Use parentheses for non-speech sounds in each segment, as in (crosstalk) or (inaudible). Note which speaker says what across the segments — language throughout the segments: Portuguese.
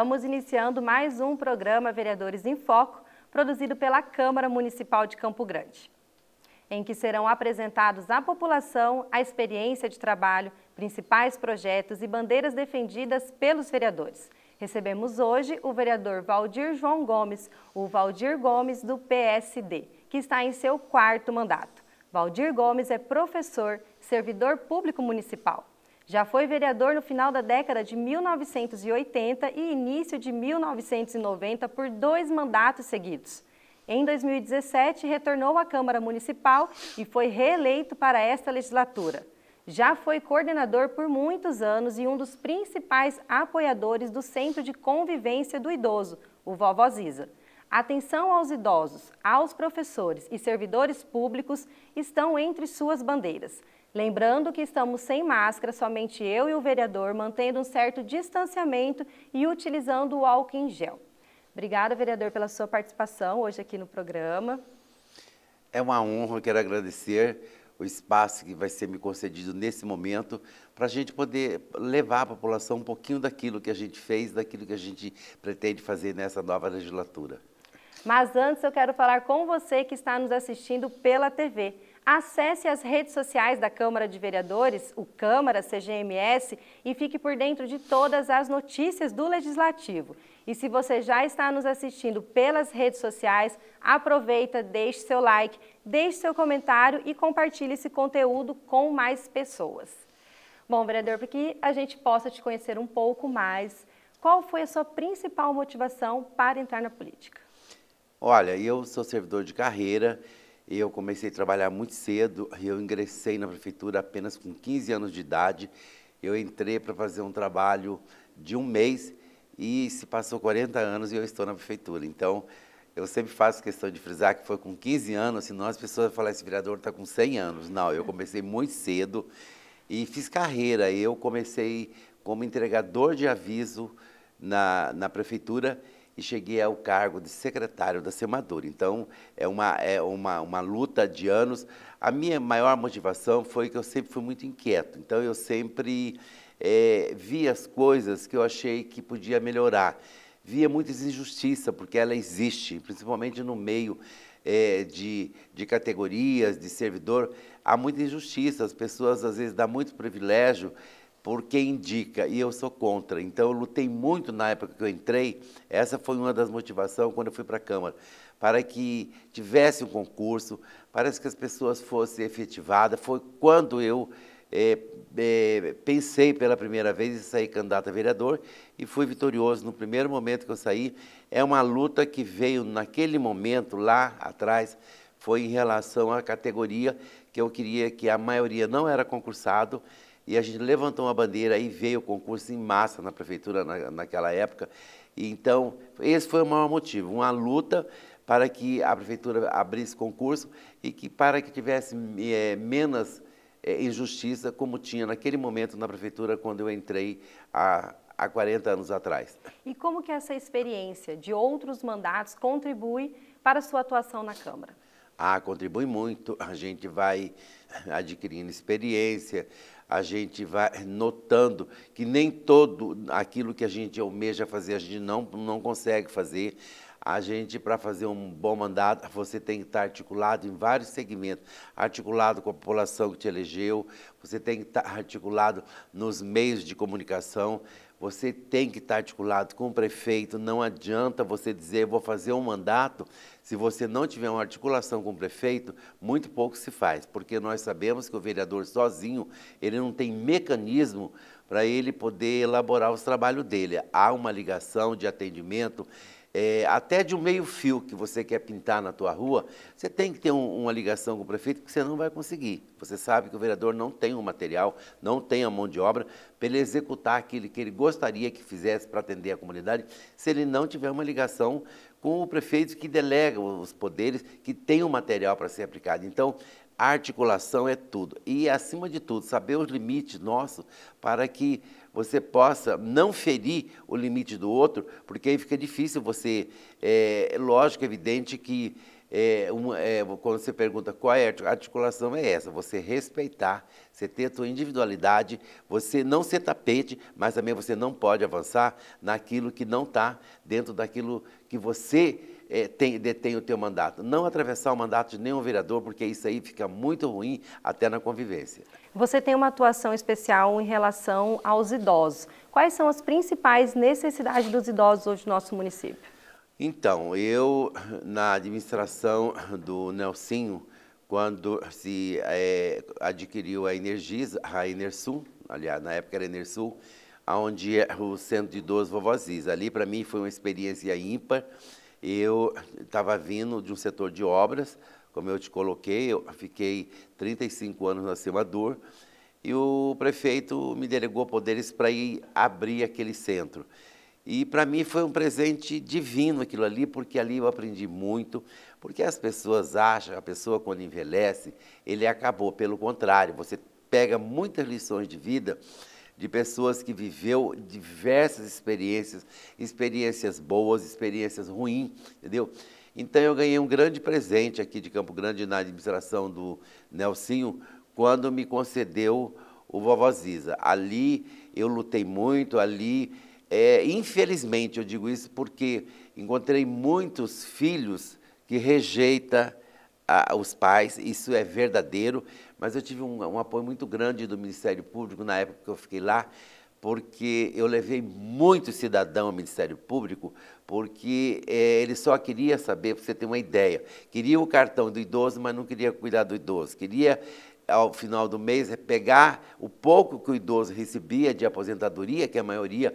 Speaker 1: Estamos iniciando mais um programa Vereadores em Foco, produzido pela Câmara Municipal de Campo Grande, em que serão apresentados à população a experiência de trabalho, principais projetos e bandeiras defendidas pelos vereadores. Recebemos hoje o vereador Valdir João Gomes, o Valdir Gomes do PSD, que está em seu quarto mandato. Valdir Gomes é professor, servidor público municipal já foi vereador no final da década de 1980 e início de 1990 por dois mandatos seguidos. Em 2017, retornou à Câmara Municipal e foi reeleito para esta legislatura. Já foi coordenador por muitos anos e um dos principais apoiadores do Centro de Convivência do Idoso, o Vovó Ziza. Atenção aos idosos, aos professores e servidores públicos estão entre suas bandeiras. Lembrando que estamos sem máscara, somente eu e o vereador, mantendo um certo distanciamento e utilizando o álcool em gel. Obrigada, vereador, pela sua participação hoje aqui no programa.
Speaker 2: É uma honra, quero agradecer o espaço que vai ser me concedido nesse momento para a gente poder levar à população um pouquinho daquilo que a gente fez, daquilo que a gente pretende fazer nessa nova legislatura.
Speaker 1: Mas antes eu quero falar com você que está nos assistindo pela TV. Acesse as redes sociais da Câmara de Vereadores, o Câmara CGMS, e fique por dentro de todas as notícias do Legislativo. E se você já está nos assistindo pelas redes sociais, aproveita, deixe seu like, deixe seu comentário e compartilhe esse conteúdo com mais pessoas. Bom, vereador, para que a gente possa te conhecer um pouco mais, qual foi a sua principal motivação para entrar na política?
Speaker 2: Olha, eu sou servidor de carreira eu comecei a trabalhar muito cedo, eu ingressei na prefeitura apenas com 15 anos de idade. Eu entrei para fazer um trabalho de um mês e se passou 40 anos e eu estou na prefeitura. Então, eu sempre faço questão de frisar que foi com 15 anos, senão as pessoas falam, esse vereador está com 100 anos. Não, eu comecei muito cedo e fiz carreira. Eu comecei como entregador de aviso na, na prefeitura e cheguei ao cargo de secretário da Semadura. Então, é uma, é uma, uma luta de anos. A minha maior motivação foi que eu sempre fui muito inquieto. Então, eu sempre é, vi as coisas que eu achei que podia melhorar. Via muita injustiça, porque ela existe, principalmente no meio é, de, de categorias, de servidor. Há muita injustiça, as pessoas às vezes dão muito privilégio porque indica, e eu sou contra. Então, eu lutei muito na época que eu entrei, essa foi uma das motivações quando eu fui para a Câmara, para que tivesse um concurso, para que as pessoas fossem efetivadas. Foi quando eu é, é, pensei pela primeira vez em sair candidato a vereador e fui vitorioso no primeiro momento que eu saí. É uma luta que veio naquele momento, lá atrás, foi em relação à categoria que eu queria que a maioria não era concursado, e a gente levantou uma bandeira e veio o concurso em massa na prefeitura na, naquela época. E, então, esse foi o maior motivo, uma luta para que a prefeitura abrisse concurso e que para que tivesse é, menos é, injustiça como tinha naquele momento na prefeitura quando eu entrei há, há 40 anos atrás.
Speaker 1: E como que essa experiência de outros mandatos contribui para a sua atuação na
Speaker 2: Câmara? Ah, contribui muito. A gente vai adquirindo experiência, a gente vai notando que nem todo aquilo que a gente almeja fazer, a gente não, não consegue fazer a gente, para fazer um bom mandato, você tem que estar tá articulado em vários segmentos, articulado com a população que te elegeu, você tem que estar tá articulado nos meios de comunicação, você tem que estar tá articulado com o prefeito, não adianta você dizer, vou fazer um mandato, se você não tiver uma articulação com o prefeito, muito pouco se faz, porque nós sabemos que o vereador sozinho, ele não tem mecanismo para ele poder elaborar os trabalhos dele. Há uma ligação de atendimento é, até de um meio fio que você quer pintar na tua rua, você tem que ter um, uma ligação com o prefeito que você não vai conseguir. Você sabe que o vereador não tem o material, não tem a mão de obra para ele executar aquilo que ele gostaria que fizesse para atender a comunidade, se ele não tiver uma ligação com o prefeito que delega os poderes, que tem o material para ser aplicado. Então, articulação é tudo. E, acima de tudo, saber os limites nossos para que você possa não ferir o limite do outro, porque aí fica difícil você. É, lógico, evidente que é, um, é, quando você pergunta qual é a articulação, é essa: você respeitar, você ter a sua individualidade, você não ser tapete, mas também você não pode avançar naquilo que não está dentro daquilo que você é, tem, detém o teu mandato. Não atravessar o mandato de nenhum vereador, porque isso aí fica muito ruim até na convivência.
Speaker 1: Você tem uma atuação especial em relação aos idosos. Quais são as principais necessidades dos idosos hoje no nosso município?
Speaker 2: Então, eu, na administração do Nelsinho, quando se é, adquiriu a Energisa, a Enersul, aliás, na época era Enersul, onde o Centro de Idosos Vovozis. Ali, para mim, foi uma experiência ímpar. Eu estava vindo de um setor de obras, como eu te coloquei, eu fiquei 35 anos na Cimadur, e o prefeito me delegou poderes para ir abrir aquele centro. E para mim foi um presente divino aquilo ali, porque ali eu aprendi muito, porque as pessoas acham, a pessoa quando envelhece, ele acabou, pelo contrário, você pega muitas lições de vida de pessoas que viveu diversas experiências, experiências boas, experiências ruins, entendeu? Então eu ganhei um grande presente aqui de Campo Grande na administração do Nelsinho, quando me concedeu o Vovó Ziza. Ali eu lutei muito, ali, é, infelizmente eu digo isso porque encontrei muitos filhos que rejeita a, os pais, isso é verdadeiro, mas eu tive um, um apoio muito grande do Ministério Público na época que eu fiquei lá, porque eu levei muito cidadão ao Ministério Público, porque é, ele só queria saber, para você ter uma ideia, queria o cartão do idoso, mas não queria cuidar do idoso, queria ao final do mês é pegar o pouco que o idoso recebia de aposentadoria, que a maioria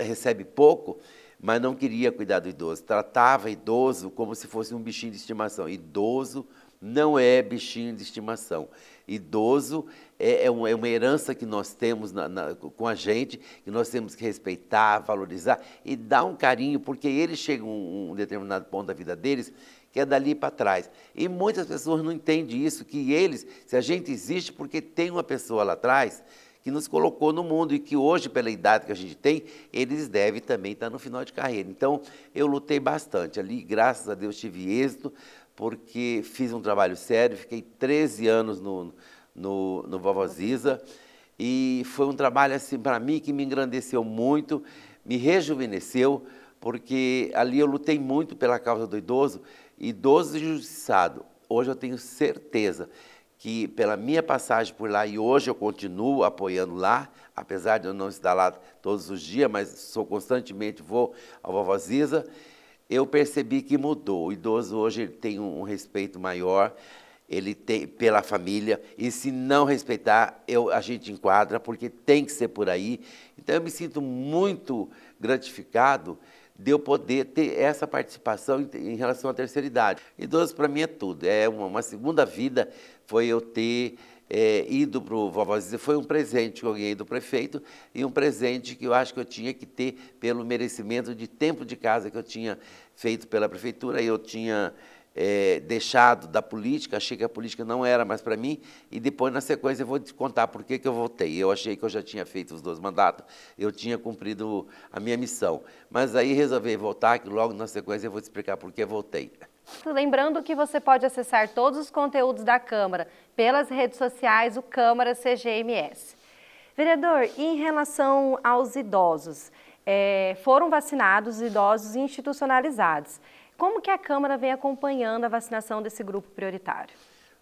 Speaker 2: recebe pouco, mas não queria cuidar do idoso. Tratava idoso como se fosse um bichinho de estimação. Idoso não é bichinho de estimação. Idoso é, é, uma, é uma, herança que nós temos na, na, com a gente, que nós temos que respeitar, valorizar e dar um carinho, porque eles chegam a um, um determinado ponto da vida deles que é dali para trás. E muitas pessoas não entendem isso, que eles, se a gente existe porque tem uma pessoa lá atrás, que nos colocou no mundo e que hoje, pela idade que a gente tem, eles devem também estar no final de carreira. Então, eu lutei bastante ali, graças a Deus tive êxito, porque fiz um trabalho sério, fiquei 13 anos no, no, no Vovó Ziza, e foi um trabalho, assim, para mim, que me engrandeceu muito, me rejuvenesceu, porque ali eu lutei muito pela causa do idoso, idoso e justiçado. Hoje eu tenho certeza que pela minha passagem por lá, e hoje eu continuo apoiando lá, apesar de eu não estar lá todos os dias, mas sou constantemente, vou ao Vovó Ziza, eu percebi que mudou. O idoso hoje ele tem um, um respeito maior, ele tem pela família, e se não respeitar, eu, a gente enquadra, porque tem que ser por aí. Então eu me sinto muito gratificado de eu poder ter essa participação em, relação à terceira idade. Idoso para mim é tudo, é uma, uma segunda vida, foi eu ter é, ido para o Vovozinho, foi um presente que eu ganhei do prefeito e um presente que eu acho que eu tinha que ter pelo merecimento de tempo de casa que eu tinha feito pela prefeitura, eu tinha é, deixado da política, achei que a política não era mais para mim, e depois, na sequência, eu vou te contar por que, que eu voltei. Eu achei que eu já tinha feito os dois mandatos, eu tinha cumprido a minha missão. Mas aí resolvi voltar, que logo na sequência eu vou te explicar por que voltei.
Speaker 1: Lembrando que você pode acessar todos os conteúdos da Câmara pelas redes sociais, o Câmara CGMS. Vereador, em relação aos idosos, é, foram vacinados idosos institucionalizados. Como que a Câmara vem acompanhando a vacinação desse grupo prioritário?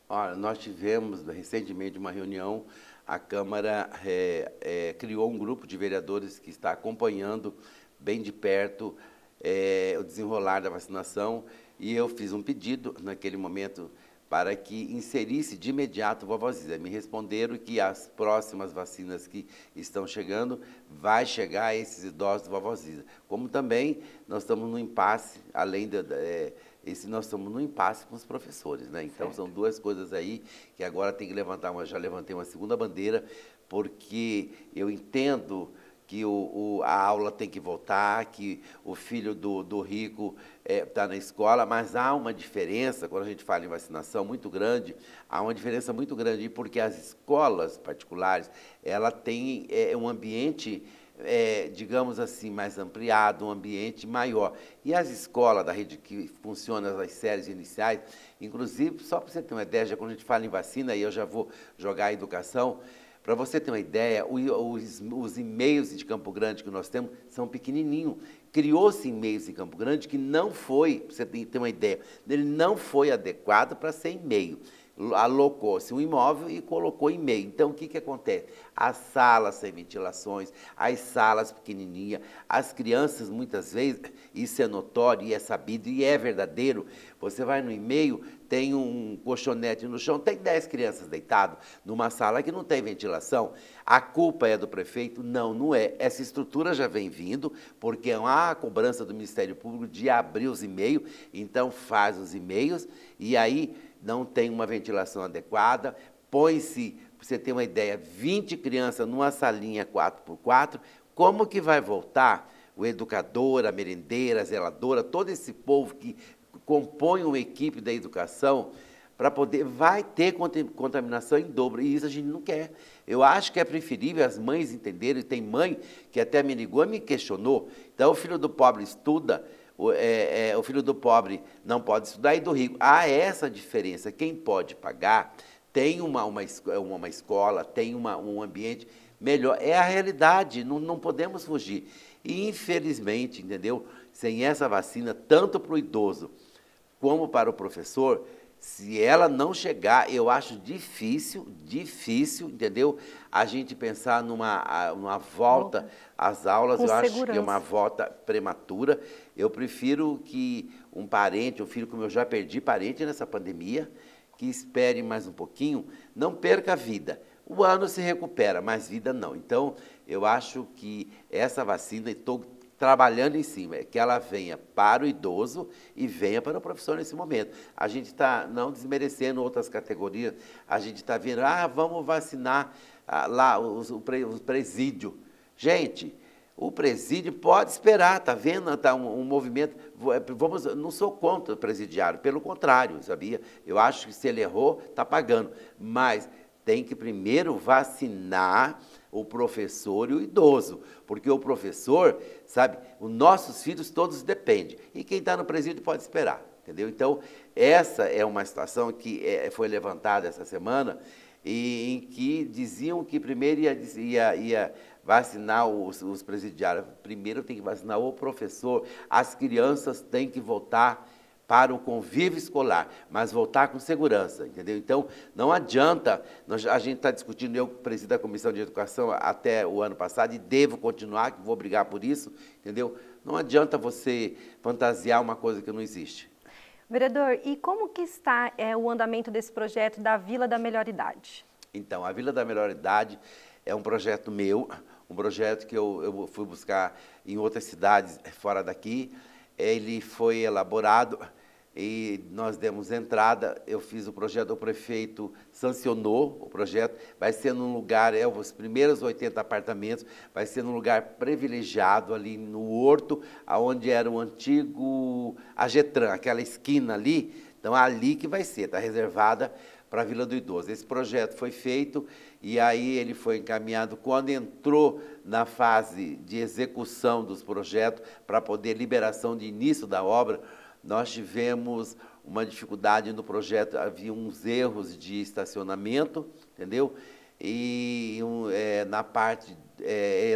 Speaker 2: Olha, nós tivemos né, recentemente uma reunião, a Câmara é, é, criou um grupo de vereadores que está acompanhando bem de perto é, o desenrolar da vacinação e eu fiz um pedido naquele momento para que inserisse de imediato Vovozida. Me responderam que as próximas vacinas que estão chegando vai chegar a esses idosos Vovozida. Como também nós estamos no impasse, além de, é, esse nós estamos no impasse com os professores, né? Então certo. são duas coisas aí que agora tem que levantar, uma, já levantei uma segunda bandeira, porque eu entendo que o, o, a aula tem que voltar, que o filho do, do rico está é, tá na escola, mas há uma diferença, quando a gente fala em vacinação, muito grande, há uma diferença muito grande, porque as escolas particulares, ela tem é, um ambiente, é, digamos assim, mais ampliado, um ambiente maior. E as escolas da rede que funcionam as séries iniciais, inclusive, só para você ter uma ideia, já quando a gente fala em vacina, e eu já vou jogar a educação, para você ter uma ideia, os, os e-mails de Campo Grande que nós temos são pequenininho. Criou-se e-mails em Campo Grande que não foi, você tem que ter uma ideia, ele não foi adequado para ser e-mail alocou-se um imóvel e colocou em meio. Então, o que, que acontece? As salas sem ventilações, as salas pequenininhas, as crianças, muitas vezes, (coughs) isso é notório e é sabido e é verdadeiro. Você vai no e-mail, tem um colchonete no chão, tem 10 crianças deitadas numa sala que não tem ventilação. A culpa é do prefeito? Não, não é. Essa estrutura já vem vindo, porque há é a cobrança do Ministério Público de abrir os e-mails, então faz os e-mails e aí não tem uma ventilação adequada, põe-se, para você ter uma ideia, 20 crianças numa salinha 4x4, como que vai voltar o educador, a merendeira, a zeladora, todo esse povo que compõe uma equipe da educação para poder. Vai ter contaminação em dobro, e isso a gente não quer. Eu acho que é preferível as mães entenderem. Tem mãe que até me ligou e me questionou. Então, o filho do pobre estuda, o, é, é, o filho do pobre não pode estudar e do rico. Há essa diferença. Quem pode pagar tem uma, uma, é, uma escola, tem uma, um ambiente melhor. É a realidade, não, não podemos fugir. E, infelizmente, entendeu? Sem essa vacina, tanto para o idoso como para o professor, se ela não chegar, eu acho difícil, difícil, entendeu? A gente pensar numa, numa volta às aulas, Com eu segurança. acho que é uma volta prematura. Eu prefiro que um parente, um filho, como eu já perdi parente nessa pandemia, que espere mais um pouquinho, não perca a vida. O ano se recupera, mas vida não. Então, eu acho que essa vacina, estou trabalhando em cima, é que ela venha para o idoso e venha para o professor nesse momento. A gente está não desmerecendo outras categorias, a gente está vendo, ah, vamos vacinar ah, lá os, o, o presídio. Gente, o presídio pode esperar, está vendo tá um, um, movimento. É, vamos, não sou contra o presidiário, pelo contrário, sabia? Eu acho que se ele errou, está pagando. Mas tem que primeiro vacinar o professor e o idoso, porque o professor, sabe, os nossos filhos todos dependem, e quem está no presídio pode esperar, entendeu? Então, essa é uma situação que é, foi levantada essa semana, e, em que diziam que primeiro ia, ia, ia vacinar os, os presidiários, primeiro tem que vacinar o professor, as crianças têm que votar, para o convívio escolar, mas voltar com segurança, entendeu? Então, não adianta, nós, a gente está discutindo, eu presido a Comissão de Educação até o ano passado e devo continuar, que vou brigar por isso, entendeu? Não adianta você fantasiar uma coisa que não existe.
Speaker 1: Vereador, e como que está é, o andamento desse projeto da Vila da Melhor Idade?
Speaker 2: Então, a Vila da Melhor Idade é um projeto meu, um projeto que eu, eu fui buscar em outras cidades eh, fora daqui, ele foi elaborado e nós demos entrada, eu fiz o projeto, o prefeito sancionou o projeto, vai ser num lugar, é os primeiros 80 apartamentos, vai ser num lugar privilegiado ali no Horto, aonde era o antigo Agetran, aquela esquina ali, então é ali que vai ser, está reservada para a Vila do Idoso. Esse projeto foi feito e aí ele foi encaminhado quando entrou na fase de execução dos projetos para poder liberação de início da obra, nós tivemos uma dificuldade no projeto, havia uns erros de estacionamento, entendeu? E um, é, na parte é,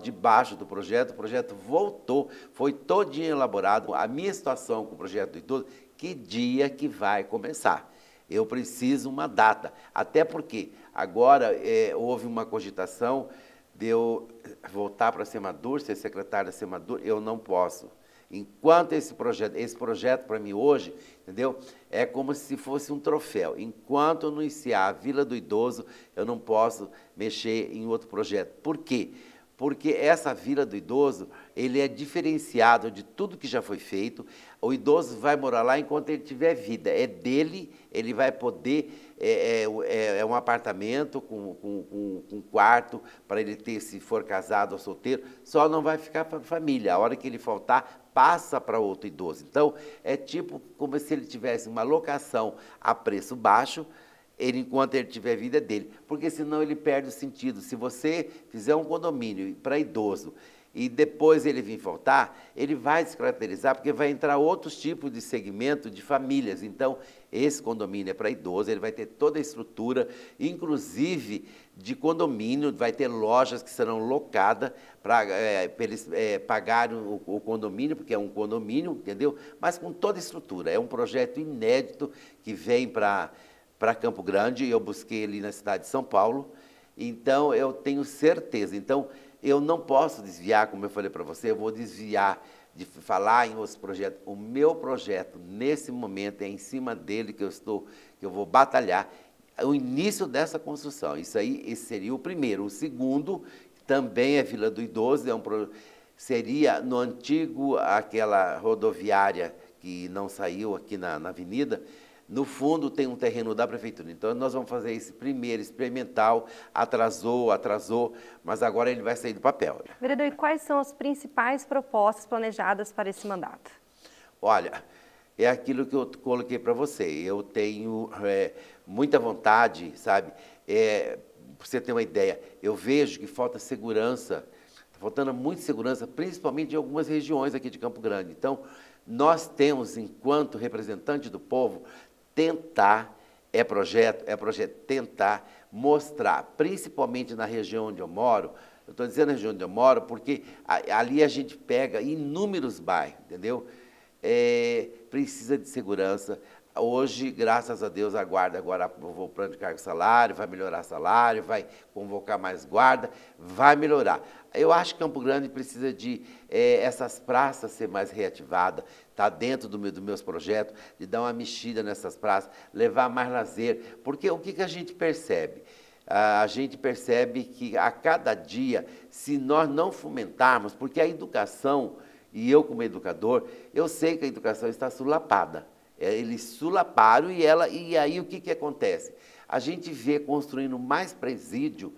Speaker 2: de baixo do projeto, o projeto voltou, foi todinho elaborado. A minha situação com o projeto do idoso, que dia que vai começar? eu preciso uma data. Até porque agora é, houve uma cogitação de eu voltar para a Semadur, ser secretário da Semadur, eu não posso. Enquanto esse projeto, esse projeto para mim hoje, entendeu? É como se fosse um troféu. Enquanto eu não iniciar a Vila do Idoso, eu não posso mexer em outro projeto. Por quê? porque essa vila do idoso, ele é diferenciado de tudo que já foi feito. O idoso vai morar lá enquanto ele tiver vida. É dele, ele vai poder. É, é, é, é um apartamento com, com, com, com um quarto para ele ter, se for casado ou solteiro, só não vai ficar para a família. A hora que ele faltar, passa para outro idoso. Então, é tipo como se ele tivesse uma locação a preço baixo ele, enquanto ele tiver vida é dele, porque senão ele perde o sentido. Se você fizer um condomínio para idoso e depois ele vir faltar, ele vai se caracterizar porque vai entrar outros tipos de segmento de famílias. Então, esse condomínio é para idoso, ele vai ter toda a estrutura, inclusive de condomínio, vai ter lojas que serão locadas para é, eles é, pagarem o, o, condomínio, porque é um condomínio, entendeu? Mas com toda a estrutura. É um projeto inédito que vem para para Campo Grande, eu busquei ele na cidade de São Paulo. Então, eu tenho certeza. Então, eu não posso desviar, como eu falei para você, eu vou desviar de falar em outros projetos. O meu projeto, nesse momento, é em cima dele que eu estou, que eu vou batalhar. O início dessa construção, isso aí esse seria o primeiro. O segundo, também é Vila do Idoso, é um pro... seria no antigo, aquela rodoviária que não saiu aqui na, na avenida, no fundo tem um terreno da prefeitura. Então nós vamos fazer esse primeiro experimental. Atrasou, atrasou, mas agora ele vai sair do papel.
Speaker 1: Vereador, e quais são as principais propostas planejadas para esse mandato?
Speaker 2: Olha, é aquilo que eu coloquei para você. Eu tenho é, muita vontade, sabe? É, para você ter uma ideia, eu vejo que falta segurança, está faltando muita segurança, principalmente em algumas regiões aqui de Campo Grande. Então, nós temos, enquanto representante do povo, tentar, é projeto, é projeto, tentar mostrar, principalmente na região onde eu moro, eu estou dizendo a região onde eu moro, porque ali a gente pega inúmeros bairros, entendeu? É, precisa de segurança. Hoje, graças a Deus, a guarda agora aprovou o plano de cargo salário, vai melhorar salário, vai convocar mais guarda, vai melhorar. Eu acho que Campo Grande precisa de é, essas praças ser mais reativadas, está dentro do meu, dos meus projetos, de dar uma mexida nessas praças, levar mais lazer. Porque o que, que a gente percebe? a gente percebe que a cada dia, se nós não fomentarmos, porque a educação, e eu como educador, eu sei que a educação está sulapada. É, eles sulaparam e ela e aí o que, que acontece? A gente vê construindo mais presídio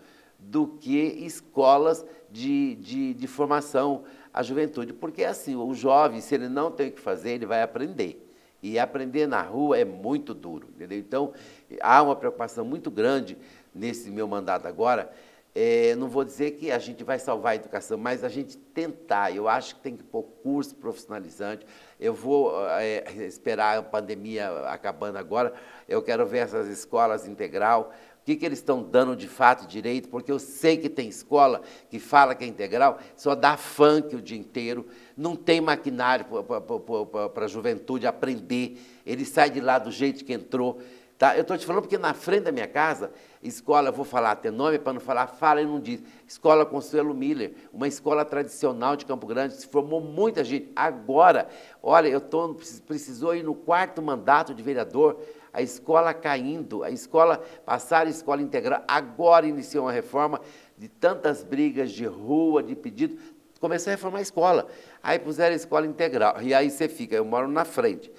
Speaker 2: do que escolas de, de, de formação à juventude. Porque assim, o jovem, se ele não tem o que fazer, ele vai aprender. E aprender na rua é muito duro, entendeu? Então, há uma preocupação muito grande nesse meu mandato agora é, não vou dizer que a gente vai salvar a educação, mas a gente tentar. Eu acho que tem que pôr curso profissionalizante. Eu vou é, esperar a pandemia acabando agora. Eu quero ver essas escolas integral. O que, que eles estão dando de fato direito? Porque eu sei que tem escola que fala que é integral, só dá funk o dia inteiro, não tem maquinário para a juventude aprender. Ele sai de lá do jeito que entrou. Tá? Eu estou te falando porque na frente da minha casa Escola, vou falar até nome para não falar, fala e não diz. Escola Consuelo Miller, uma escola tradicional de Campo Grande, se formou muita gente. Agora, olha, eu tô, precisou ir no quarto mandato de vereador, a escola caindo, a escola passar a escola integral. Agora iniciou uma reforma de tantas brigas de rua, de pedido. Começou a reformar a escola. Aí puseram a escola integral. E aí você fica, eu moro na frente.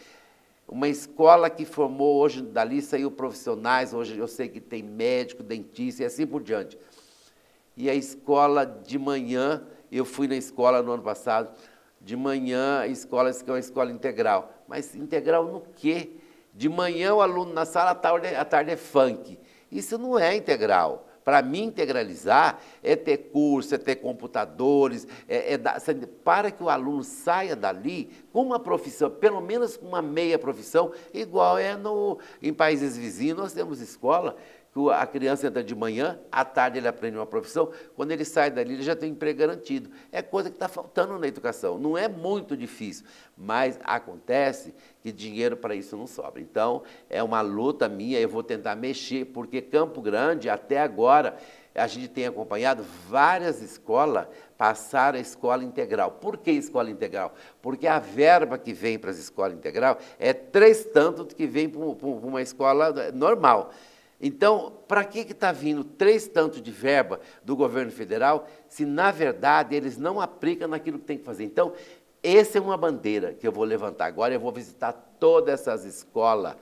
Speaker 2: Uma escola que formou hoje, dali saiu profissionais, hoje eu sei que tem médico, dentista e assim por diante. E a escola de manhã, eu fui na escola no ano passado, de manhã a escola que é uma escola integral. Mas integral no quê? De manhã o aluno na sala, à tarde, à tarde é funk. Isso não é integral. Para me integralizar, é ter curso, é ter computadores, é, é dar, para que o aluno saia dali com uma profissão, pelo menos uma meia profissão, igual é no, em países vizinhos. Nós temos escola que a criança entra de manhã, à tarde ele aprende uma profissão, quando ele sai dali ele já tem um emprego garantido. É coisa que está faltando na educação, não é muito difícil, mas acontece que dinheiro para isso não sobra. Então, é uma luta minha, eu vou tentar mexer, porque Campo Grande, até agora, a gente tem acompanhado várias escolas passar a escola integral. Por que escola integral? Porque a verba que vem para as escolas integral é três tantos do que vem para uma escola normal. Então, para que está vindo três tantos de verba do governo federal se, na verdade, eles não aplicam naquilo que tem que fazer? Então, essa é uma bandeira que eu vou levantar agora. Eu vou visitar todas essas escolas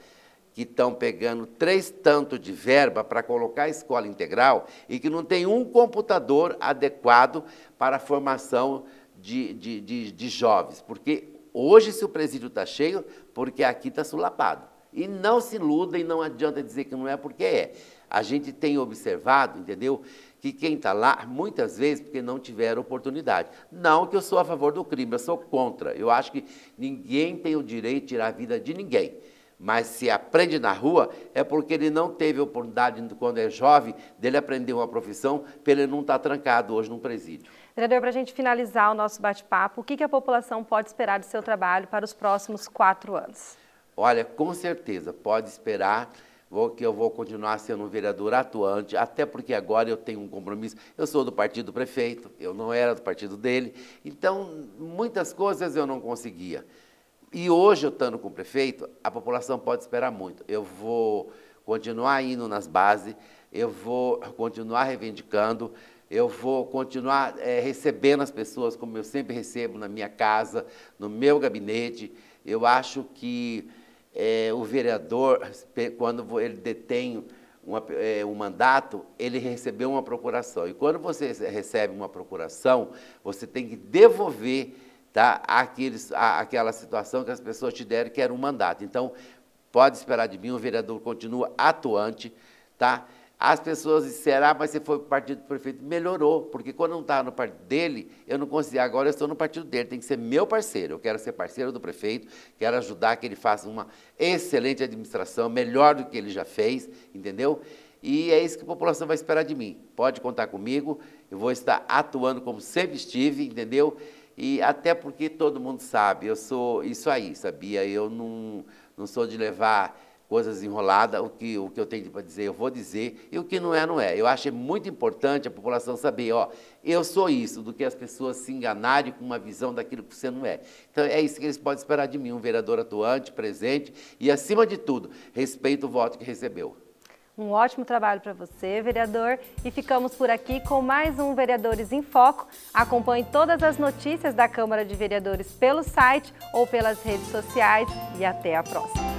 Speaker 2: que estão pegando três tantos de verba para colocar a escola integral e que não tem um computador adequado para a formação de, de, de, de jovens. Porque hoje, se o presídio está cheio, porque aqui está sulapado. E não se iluda e não adianta dizer que não é porque é. A gente tem observado, entendeu? Que quem está lá, muitas vezes, porque não tiveram oportunidade. Não que eu sou a favor do crime, eu sou contra. Eu acho que ninguém tem o direito de tirar a vida de ninguém. Mas se aprende na rua, é porque ele não teve oportunidade, quando é jovem, dele aprender uma profissão, para ele não estar tá trancado hoje num presídio.
Speaker 1: Vereador, para a gente finalizar o nosso bate-papo, o que, que a população pode esperar do seu trabalho para os próximos quatro anos?
Speaker 2: Olha, com certeza, pode esperar vou, que eu vou continuar sendo um vereador atuante, até porque agora eu tenho um compromisso. Eu sou do partido do prefeito, eu não era do partido dele, então muitas coisas eu não conseguia. E hoje, eu estando com o prefeito, a população pode esperar muito. Eu vou continuar indo nas bases, eu vou continuar reivindicando, eu vou continuar é, recebendo as pessoas como eu sempre recebo na minha casa, no meu gabinete. Eu acho que é, o vereador, quando ele detém uma, é, um mandato, ele recebeu uma procuração. E quando você recebe uma procuração, você tem que devolver tá, aqueles, a, aquela situação que as pessoas te deram, que era um mandato. Então, pode esperar de mim, o vereador continua atuante, tá? As pessoas disseram, ah, mas você foi para o partido do prefeito. Melhorou, porque quando eu não estava no partido dele, eu não conseguia. Agora eu estou no partido dele, tem que ser meu parceiro. Eu quero ser parceiro do prefeito, quero ajudar que ele faça uma excelente administração, melhor do que ele já fez, entendeu? E é isso que a população vai esperar de mim. Pode contar comigo, eu vou estar atuando como sempre estive, entendeu? E até porque todo mundo sabe, eu sou isso aí, sabia? Eu não, não sou de levar coisas enroladas, o que, o que eu tenho para dizer, eu vou dizer, e o que não é, não é. Eu acho muito importante a população saber, ó, eu sou isso, do que as pessoas se enganarem com uma visão daquilo que você não é. Então, é isso que eles podem esperar de mim, um vereador atuante, presente e, acima de tudo, respeito o voto que recebeu.
Speaker 1: Um ótimo trabalho para você, vereador. E ficamos por aqui com mais um Vereadores em Foco. Acompanhe todas as notícias da Câmara de Vereadores pelo site ou pelas redes sociais. E até a próxima.